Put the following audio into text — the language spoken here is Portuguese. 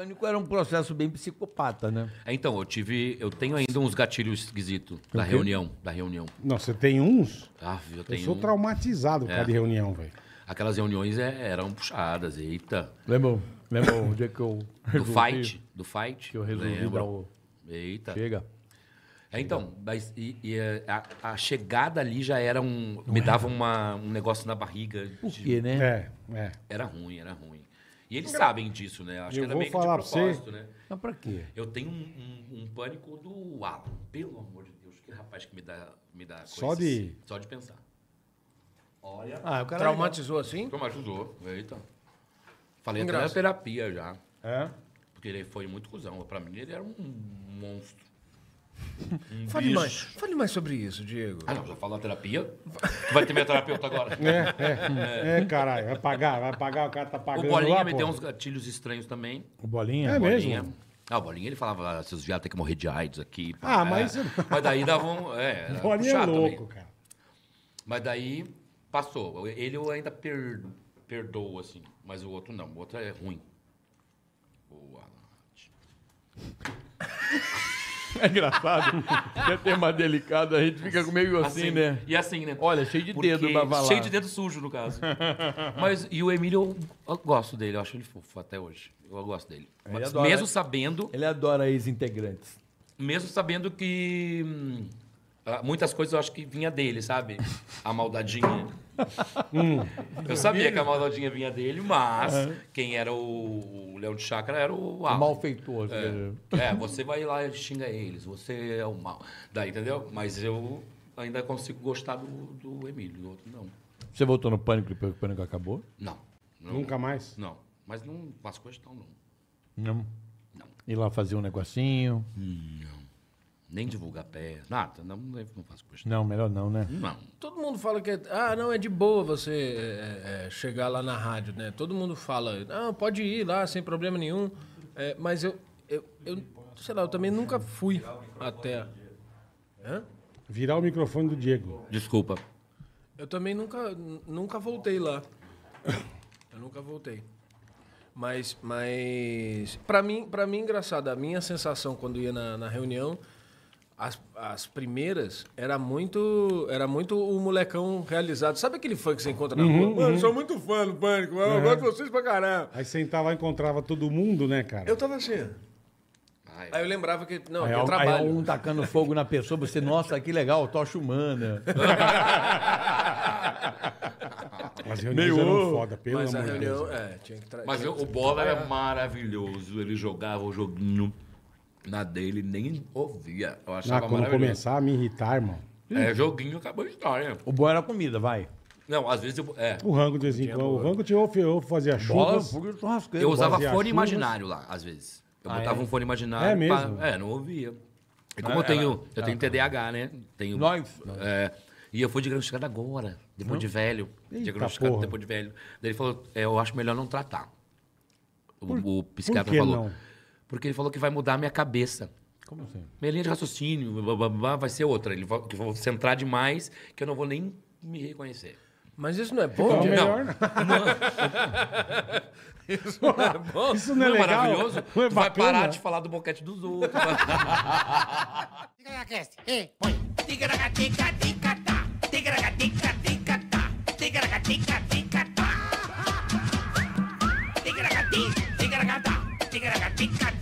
pânico era um processo bem psicopata, né? É, então, eu tive. Eu tenho ainda uns gatilhos esquisitos da reunião. Da reunião. Não, você tem uns? Ah, eu tenho. Eu sou um... traumatizado por é. causa de é. reunião, velho. Aquelas reuniões é, eram puxadas, eita. lembrou, lembrou o dia que eu. Do fight? Do fight? Que eu resolvi lembro. dar o. Eita. Chega. É, então, mas e, e é, a, a, chegada ali já era um. Não me dava uma, um negócio na barriga. Por quê, de... né? É, é. Era ruim, era ruim. E eles sabem disso, né? Acho eu que era meio que de propósito, pra né? Mas então, pra quê? Eu tenho um, um, um, pânico do Alan, pelo amor de Deus, que rapaz que me dá, me dá Só de... Só de pensar. Olha. Ah, o cara traumatizou assim? Traumatizou. Eita. Falei até na terapia já. É? Porque ele foi muito cuzão. Pra mim, ele era um monstro fale, mais, fale mais sobre isso, Diego. Ah, não, já falou na terapia. vai ter minha terapeuta agora. É, é, é. é caralho. Vai pagar, vai pagar, o cara tá pagando. O Bolinha lá, me pô. deu uns gatilhos estranhos também. O Bolinha? É Bolinha. mesmo? Ah, o Bolinha, ele falava, seus viados têm que morrer de AIDS aqui. Ah, é. mas... Mas daí davam... É, o Bolinha é louco, também. cara. Mas daí passou. Ele eu ainda per... perdoo, assim. Mas o outro não. O outro é ruim. O Alan. É engraçado. é tema delicado, a gente fica comigo assim, assim né? E assim, né? Olha, cheio de Porque dedo babalá. Cheio de dedo sujo, no caso. Mas, e o Emílio, eu, gosto dele, eu acho ele fofo até hoje. Eu gosto dele. Ele Mas, adora, mesmo sabendo... Ele adora ex-integrantes. Mesmo sabendo que... Hum, ah, muitas coisas eu acho que vinha dele, sabe? A maldadinha. Hum. Eu sabia que a maldadinha vinha dele, mas é. quem era o Leão de Chácara era o O malfeitor. É. é, você vai lá e xinga eles, você é o mal. Daí, entendeu? Mas eu ainda consigo gostar do, do Emílio, do outro não. Você voltou no Pânico depois que o Pânico acabou? Não. não. Nunca mais? Não. Mas não faço questão, não. Não? Não. E lá fazer um negocinho? Não nem divulga pés, nada. Não, não faz custo. Não, melhor não, né? Não. Todo mundo fala que é, ah, não, é de boa você é, é, chegar lá na rádio, né? Todo mundo fala, não, pode ir lá sem problema nenhum. É, mas eu, eu, eu, sei lá, eu também nunca fui até. Hã? Virar o microfone do Diego. Desculpa. Eu também nunca, nunca voltei lá. Eu nunca voltei. Mas, mas para mim, para mim engraçado, a minha sensação quando ia na, na reunião as, as primeiras era muito era muito o molecão realizado. Sabe aquele fã que você encontra na uhum, rua? Uhum. Mano, uhum. sou muito fã do Pânico. Eu uhum. gosto de vocês pra caramba. Aí sentava lá encontrava todo mundo, né, cara? Eu tava assim. aí eu lembrava que. Não, aí, que eu é trabalho. Aí é um tacando fogo na pessoa, você, nossa, que legal, tocha humana. Mas Meio... foda, pelo Mas amor de Deus. É, tinha que Mas o Bola era maravilhoso. Ele jogava o joguinho na dele, nem ouvia. Eu ah, achava ah, quando começar a me irritar, irmão. É, joguinho acabou a história. O bom era a comida, vai. Não, às vezes eu. É. O rango de vez em quando. O rango de ou fazia chuva. Eu usava fone chuvas. imaginário lá, às vezes. Eu ah, botava é? um fone imaginário. É mesmo? Pra, é, não ouvia. E como eu tenho. Ela, eu tenho TDAH, tá. né? Tenho. Nós. É, e eu fui diagnosticado agora, depois não? de velho. Eita diagnosticado porra. depois de velho. Daí ele falou: é, eu acho melhor não tratar. Por, o, o, psiquiatra falou. Não? porque ele falou que vai mudar a minha cabeça. Como assim? Minha linha de raciocínio blá, blá, blá, vai ser outra. Ele vai, que eu vou centrar demais, que eu não vou nem me reconhecer. Mas isso não é bom, então, melhor, não. Isso não é bom. Isso não é, não é maravilhoso. Não é tu vai parar de falar do boquete dos outros. Tica na cast. Ei, põe. Tica na tica tica tá. Tica na tica tica tá. Tica na tica tica tá. Tica na tica tica tá. Tica na tica